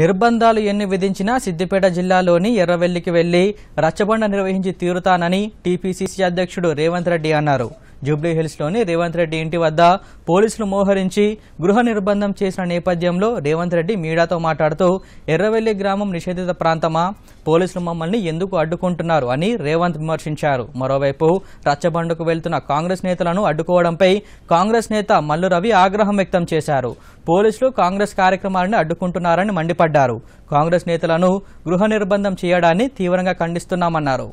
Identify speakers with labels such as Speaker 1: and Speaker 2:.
Speaker 1: నిర్బంధాలు ఎన్ని విధించినా సిద్దిపేట జిల్లాలోని ఎర్రవెల్లికి వెళ్లి రచ్చబండ నిర్వహించి తీరుతానని టీపీసీసీ అధ్యక్షుడు రేవంత్ రెడ్డి అన్నారు జూబ్లీహిల్స్లోని రేవంత్ రెడ్డి ఇంటి వద్ద పోలీసులు మోహరించి గృహ నిర్బంధం చేసిన నేపథ్యంలో రేవంత్ రెడ్డి మీడియాతో మాట్లాడుతూ ఎర్రవెల్లి గ్రామం నిషేధిత ప్రాంతమా పోలీసులు మమ్మల్ని ఎందుకు అడ్డుకుంటున్నారు అని రేవంత్ విమర్శించారు మరోవైపు రచ్చబండకు వెళ్తున్న కాంగ్రెస్ నేతలను అడ్డుకోవడంపై కాంగ్రెస్ నేత మల్లు రవి ఆగ్రహం వ్యక్తం చేశారు పోలీసులు కాంగ్రెస్ కార్యక్రమాలను అడ్డుకుంటున్నారని మండి మండిపడ్డారు కాంగ్రెస్ నేతలను గృహ నిర్బంధం చేయడాన్ని తీవ్రంగా ఖండిస్తున్నామన్నారు